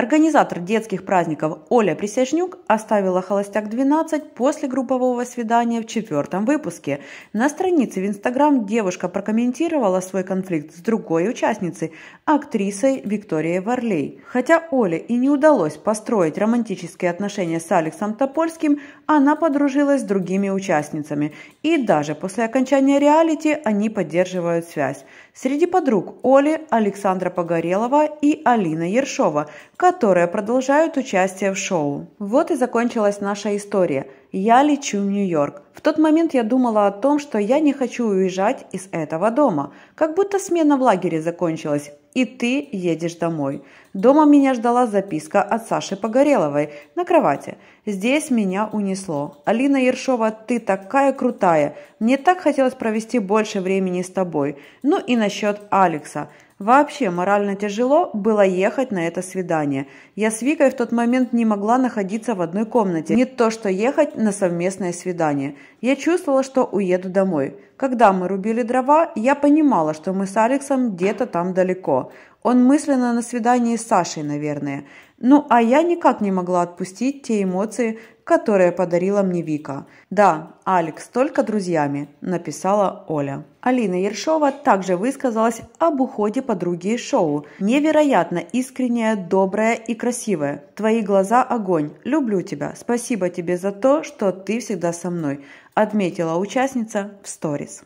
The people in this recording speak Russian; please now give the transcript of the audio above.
Организатор детских праздников Оля Присяжнюк оставила «Холостяк-12» после группового свидания в четвертом выпуске. На странице в Инстаграм девушка прокомментировала свой конфликт с другой участницей, актрисой Викторией Варлей. Хотя Оле и не удалось построить романтические отношения с Алексом Топольским, она подружилась с другими участницами. И даже после окончания реалити они поддерживают связь. Среди подруг Оли Александра Погорелова и Алина Ершова – которые продолжают участие в шоу. Вот и закончилась наша история. Я лечу в Нью-Йорк. В тот момент я думала о том, что я не хочу уезжать из этого дома. Как будто смена в лагере закончилась, и ты едешь домой. Дома меня ждала записка от Саши Погореловой на кровати. Здесь меня унесло. Алина Ершова, ты такая крутая. Мне так хотелось провести больше времени с тобой. Ну и насчет Алекса. Вообще морально тяжело было ехать на это свидание. Я с Викой в тот момент не могла находиться в одной комнате, не то что ехать на совместное свидание. Я чувствовала, что уеду домой. Когда мы рубили дрова, я понимала, что мы с Алексом где-то там далеко. Он мысленно на свидании с Сашей, наверное. Ну, а я никак не могла отпустить те эмоции, которые подарила мне Вика. «Да, Алекс, только друзьями», – написала Оля. Алина Ершова также высказалась об уходе подруги из шоу. «Невероятно искренняя, добрая и красивая. Твои глаза – огонь. Люблю тебя. Спасибо тебе за то, что ты всегда со мной», – отметила участница в сторис.